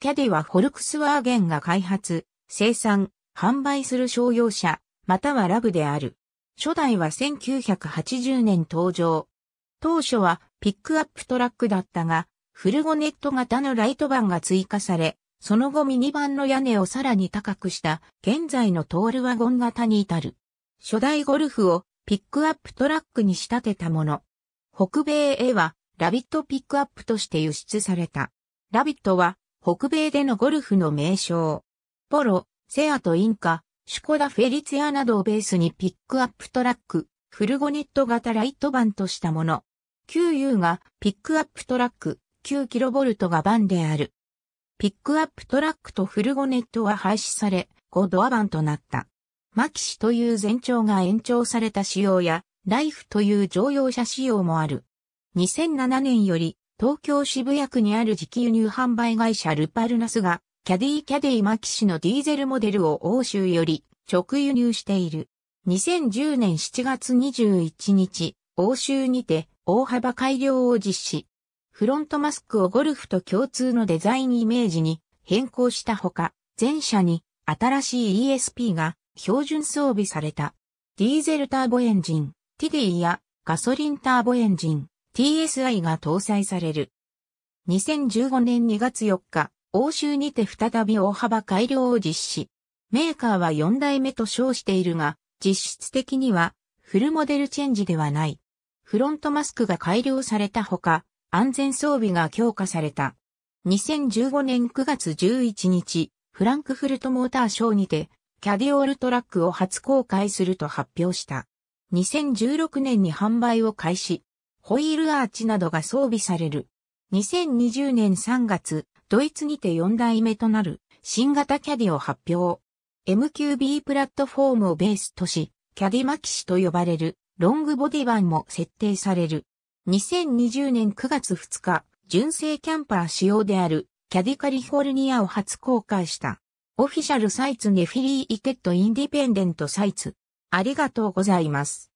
キャディはフォルクスワーゲンが開発、生産、販売する商用車、またはラブである。初代は1980年登場。当初はピックアップトラックだったが、フルゴネット型のライトバンが追加され、その後ミニバンの屋根をさらに高くした現在のトールワゴン型に至る。初代ゴルフをピックアップトラックに仕立てたもの。北米へはラビットピックアップとして輸出された。ラビットは北米でのゴルフの名称。ポロ、セアとインカ、シュコダ・フェリツィアなどをベースにピックアップトラック、フルゴネット型ライトバンとしたもの。9U がピックアップトラック、9kV がバンである。ピックアップトラックとフルゴネットは廃止され、5ドアバンとなった。マキシという全長が延長された仕様や、ライフという乗用車仕様もある。2007年より東京渋谷区にある時期輸入販売会社ルパルナスが、キャディキャディマキシのディーゼルモデルを欧州より直輸入している。2010年7月21日、欧州にて大幅改良を実施。フロントマスクをゴルフと共通のデザインイメージに変更したほか、全車に新しい ESP が標準装備された。ディーゼルターボエンジン、ティディやガソリンターボエンジン、TSI が搭載される。2015年2月4日、欧州にて再び大幅改良を実施。メーカーは4代目と称しているが、実質的にはフルモデルチェンジではない。フロントマスクが改良されたほか、安全装備が強化された。2015年9月11日、フランクフルトモーターショーにて、キャディオールトラックを初公開すると発表した。2016年に販売を開始、ホイールアーチなどが装備される。2020年3月、ドイツにて4代目となる新型キャディを発表。MQB プラットフォームをベースとし、キャディマキシと呼ばれるロングボディ版も設定される。2020年9月2日、純正キャンパー仕様であるキャディカリフォルニアを初公開した。オフィシャルサイツネフィリーイテッドインディペンデントサイツ。ありがとうございます。